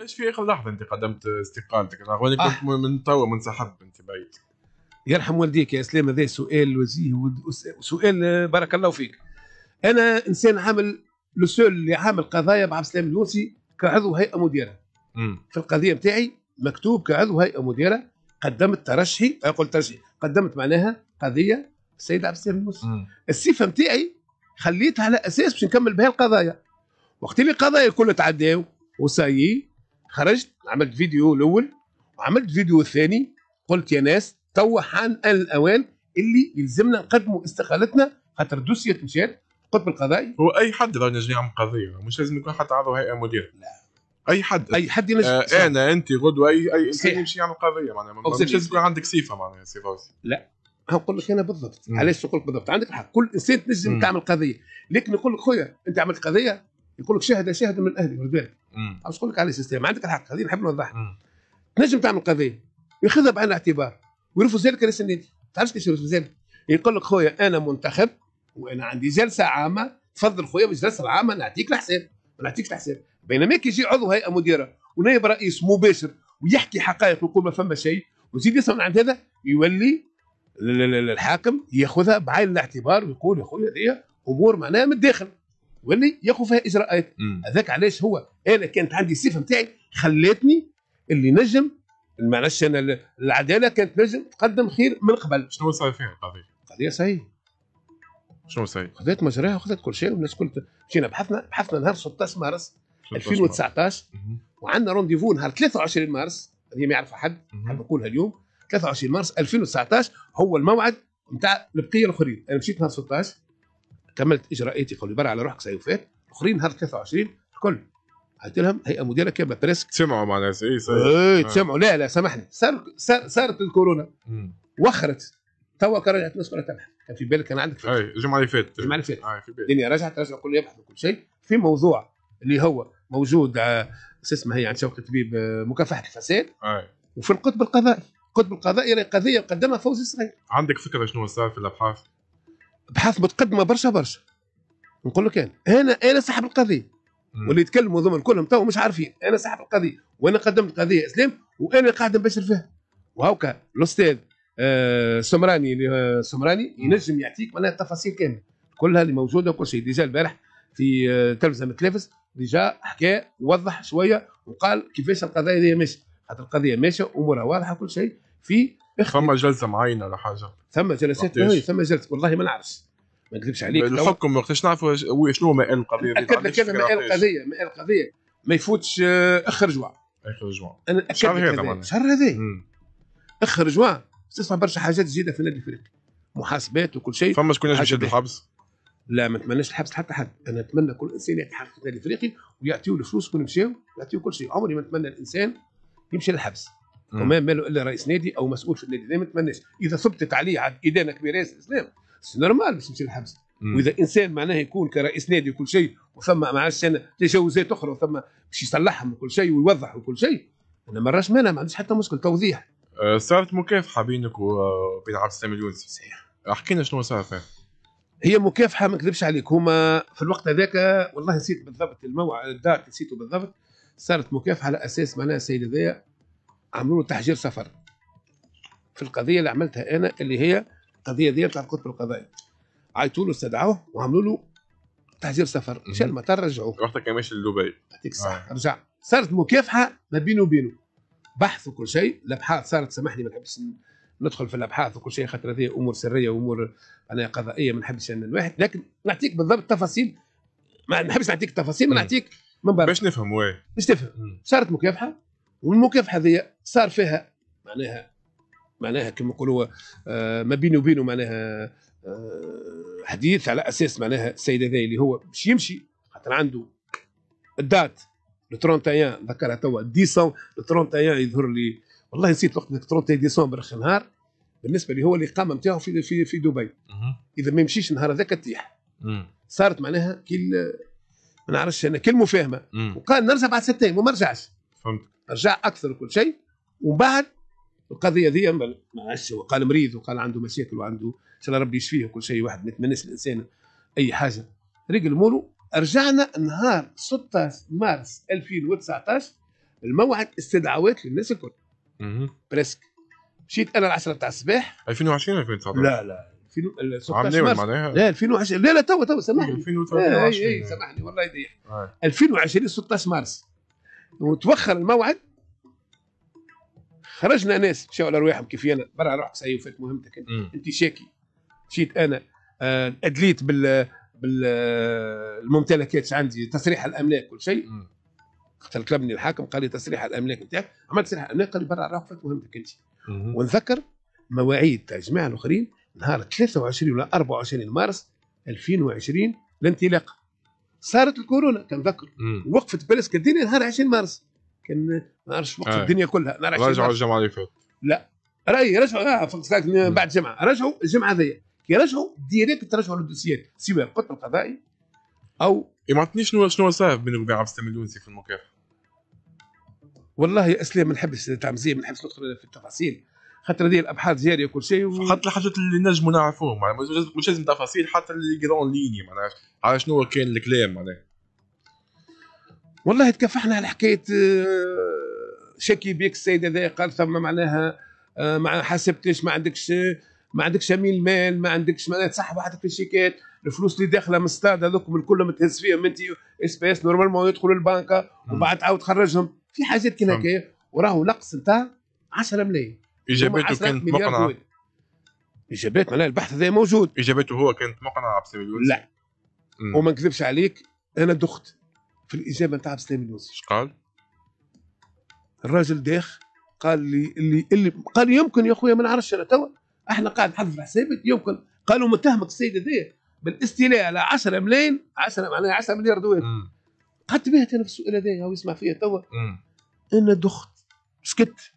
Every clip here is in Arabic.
ايش في اخر لحظه انت قدمت استقالتك انا كنت آه. من توا سحب انت بعيد يرحم والديك يا اسلام هذا سؤال وجيه سؤال آه، بارك الله فيك انا انسان عامل لو سول اللي عامل قضايا مع السلام اليونسي كعضو هيئه مديره في القضيه بتاعي مكتوب كعضو هيئه مديره قدمت ترشحي قلت ترشحي قدمت معناها قضيه السيد عبد السلام اليونسي الصفه نتاعي خليتها على اساس باش نكمل بها القضايا وقت اللي القضايا الكل تعداو وسايي خرجت عملت فيديو الاول وعملت فيديو الثاني قلت يا ناس تو حان الاوان اللي يلزمنا نقدموا استقالتنا خاطر دوسيا مشات قطب القضائي هو اي حد راه نجم يعمل قضيه مش لازم يكون حتى عضو هيئه مدير لا اي حد اي حد ينجم آه انا انت غدوه اي اي انسان يمشي يعمل قضيه معناها مش لازم يكون عندك صفه معناها صفه لا نقول لك انا بالضبط علاش نقول لك بالضبط عندك الحق كل انسان تنجم تعمل قضيه لكن نقول لك خويا انت عملت قضيه يقول لك شهد شهد من اهلي ورداد عاوز نقول لك على سيستم عندك الحق هذه نحب نوضحها تنجم تعمل قضيه ياخذها بعين الاعتبار ويرفض ذلك رئيس النادي تعرفش كيفاش يرفض ذلك يقول لك خويا انا منتخب وانا عندي جلسه عامه تفضل خويا بالجلسه العامه نعطيك الحساب ما نعطيكش الحساب بينما كي يجي عضو هيئه مديره ونائب رئيس مباشر ويحكي حقائق ويقول ما فما شيء ويزيد يسمع عند هذا يولي الحاكم ياخذها بعين الاعتبار ويقول يا خويا هذه امور معناها من الداخل واللي ياخذ فيها اجراءات آية. هذاك علاش هو انا كانت عندي الصفه نتاعي خلاتني اللي نجم معلش انا العداله كانت نجم تقدم خير من قبل شنو صار فيها القضيه؟ القضيه صحيح شنو صحيح؟ خذت مجراها وخذت كل شيء والناس الكل مشينا بحثنا بحثنا نهار 16 مارس 2019 وعندنا رونديفو نهار 23 مارس هذه ما يعرفها حد حاب نقولها اليوم 23 مارس 2019 هو الموعد نتاع البقيه الاخرين انا مشيت نهار 16 كملت اجراءاتي قولي برا على روحك سيوفات اخرين هذا 23 الكل قلت لهم هيئه مديره كما بريسك تسمعوا معناها اي تسمعوا إيه، آه. لا لا سامحني صار صارت الكورونا وخرت توا رجعت الناس كلها تبحث كان في بالك كان عندك اي الجمعه اللي فاتت الجمعه اللي فاتت الدنيا رجعت رجع كل يبحث وكل شيء في موضوع اللي هو موجود شو اسمه هي عند شوقي طبيب آه، مكافحه الفساد أي. وفي القطب القضائي القطب القضائي قضيه قدمها فوزي صغير عندك فكره شنو صار في الابحاث؟ بحث متقدمه برشا برشا نقول لك انا انا انا صاحب القضيه واللي يتكلموا ذوما كلهم تو مش عارفين انا صاحب القضيه وانا قدمت قضيه اسلام وانا قاعد نبشر فيها وهوكا الاستاذ آه سمراني اللي آه سمراني ينجم يعطيك معناها التفاصيل كامله كلها اللي موجوده وكل شيء ديجا البارح في آه تلفزه متلافس ديجا حكى ووضح شويه وقال كيفاش القضايا هذه ماشيه خاطر القضيه ماشيه امورها واضحه كل شيء في ثم جلسه معينه ولا حاجه ثم جلسات هي إيه، ثم جلسه والله ما نعرفش ما نكذبش عليك الحكم وقتاش نعرفوا شنو ماء القضيه اكد لك ماء القضيه ماء القضيه ما يفوتش آه، اخر جوع اخر جوع انا اكد شهر هذا شهر هذا اخر جوع تسمع برشا حاجات جديده في النادي الافريقي محاسبات وكل شيء فما شكون ينجم يشد الحبس لا ما نتمناش الحبس حتى حد انا نتمنى كل انسان يتحقق في النادي الافريقي ويعطيه الفلوس وين مشاو يعطيوه كل شيء عمري ما نتمنى الانسان يمشي للحبس وما ماله الا رئيس نادي او مسؤول في النادي ما نتمناش اذا ثبتت عليه عاد ادانه اسلام الاسلام نورمال باش يمشي للحبس واذا انسان معناه يكون كرئيس نادي وكل شيء وثم مع السنه تجاوزات اخرى وثم باش يصلحهم وكل شيء ويوضح وكل شيء انا ما مراش مانع ما عنديش حتى مشكل توضيح صارت أه، مكافحه بينك وبين عبد السلام اليونسي صحيح احكي لنا شنو صار فيها هي مكافحه ما نكذبش عليك هما في الوقت هذاك والله نسيت بالضبط الموعد الدار نسيته بالضبط صارت مكافحه على اساس معناها السيد هذايا عملوا له تحجير سفر في القضيه اللي عملتها انا اللي هي القضيه دي بتاعت القطب القضائي عيطوا له استدعوه وعملوا له تحجير سفر مشى المطار رجعوه وقتها كان ماشي لدبي يعطيك الصحه آه. رجع صارت مكافحه ما بينه وبينه بحث وكل شيء الابحاث صارت سامحني ما نحبش ندخل في الابحاث وكل شيء خاطر هذه امور سريه وامور انا قضائيه ما نحبش ان الواحد لكن نعطيك بالضبط تفاصيل ما نحبش نعطيك تفاصيل ما نعطيك من برا باش نفهم واه باش تفهم صارت مكافحه والمكافحه هذه صار فيها معناها معناها كما يقولوا آه، ما بيني وبينه معناها آه، حديث على اساس معناها السيد هذا اللي هو باش يمشي خاطر عنده الدات لو 31 ذكرها توا ديسمبر لو 31 يظهر لي والله نسيت وقت 31 ديسمبر اخر نهار بالنسبه اللي هو الاقامه نتاعو في في في دبي اذا ما يمشيش النهار هذاك تطيح صارت معناها كي ما نعرفش انا كل فاهمه وقال نرجع بعد ست ايام وما رجعش فهمت رجع اكثر وكل شيء وبعد القضيه ذي ما عادش هو قال مريض وقال عنده مشاكل وعنده ان شاء الله ربي يشفيه وكل شيء واحد ما يتمناش الانسان اي حاجه رجل مولو رجعنا نهار 16 مارس 2019 الموعد استدعوات للناس الكل بريسك مشيت انا العشرة تاع الصباح 2020 2019 لا لا 16 مارس معناها لا 2020 لا لا تو تو سامحني 2023 اي إيه، إيه، سامحني والله يضيع 2020 آه. 16 مارس وتوخر الموعد خرجنا ناس مشاو على رواحهم كيف انا برا روحك سي وفات مهمتك انت, انت شاكي مشيت انا آه، ادليت بال بالممتلكات عندي تصريح الاملاك كل شيء طلبني الحاكم قال لي تصريح الاملاك نتاعك عملت تصريح الاملاك قال لي برا روحك فات مهمتك انت ونذكر مواعيد تاع الجماعه الاخرين نهار 23 ولا 24 مارس 2020 الانطلاق صارت الكورونا ذكر وقفت باريس الدنيا نهار 20 مارس كان ما عرفتش وقفت آه. الدنيا كلها نهار 20 آه، رجعوا الجمعه اللي فاتت لا راي رجعوا آه بعد جمعه رجعوا الجمعه ذي كي رجعوا ديريكت رجعوا للدوسيات سواء القتل القضائي او إيه، ما عرفتنيش شنو شنو صار بينك وبين عبد السلام في المكافحه والله يا اسلام ما نحبش التعمزيه ما نحبش ندخل في التفاصيل خاطر هذه الابحاث جاريه وكل شيء حتى الحاجات اللي نجموا نعرفوهم معناها مش لازم تفاصيل حتى اللي جرون ليني معناها على شنو كان الكلام معناها والله تكفحنا على حكايه آه، شكي بيك السيد هذا قال ثم معناها آه، ما حسبتش ما عندكش ما عندكش امين مال ما عندكش معناها تسحب واحد في الشيكات الفلوس اللي داخله من الصداد هذوك الكل متهز فيهم انت اسباس نورمالمون يدخلوا البنكه وبعد تعاود تخرجهم في حاجات كي هكايا وراه نقص نتاع 10 ملايين اجابته كانت مقنعه اجابات معناها البحث هذا موجود اجابته هو كانت مقنعه عبد السلام لا مم. وما نكذبش عليك انا دخت في الاجابه نتاع السلام اليوسف اش قال؟ الراجل داخ قال لي اللي اللي قال يمكن يا اخويا ما نعرفش انا توا احنا قاعد نحضر في حسابات يمكن قالوا متهمك السيد هذايا بالاستيلاء على 10 ملايين 10 معناها 10 مليار دولار قعدت بها انا في السؤال هذايا هو يسمع فيا توا انا دخت سكت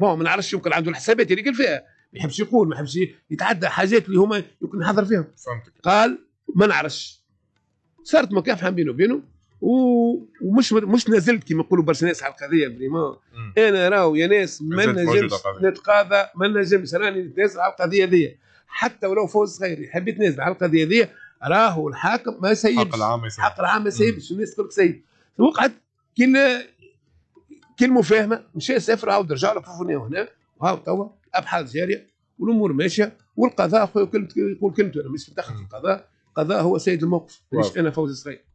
ما هو ما نعرفش يمكن عنده الحسابات اللي قال فيها ما يحبش يقول ما يحبش يتعدى حاجات اللي هما يمكن يحضر فيهم فهمتك قال ما نعرفش صارت مكافحه بينه وبينه ومش مش نزلت كما يقولوا برشا ناس على القضيه فريمون انا راهو يا ناس ما نجمش نتقاضى ما نجمش راني نتنازل على القضيه ذي حتى ولو فوز صغير حبيت نازل على القضيه ذي راهو الحاكم ما سيبش حق العام ما سيبش الحق العام ما سيبش الناس تقول لك سيب وقعت كي كلمه فاهمه مشى سافر عاود رجع له فوفوني هنا وهاو توا الابحاث جاريه والامور ماشيه والقضاء خويا يقول كلمته انا مش متدخل في القضاء القضاء هو سيد الموقف مش انا فوز صغير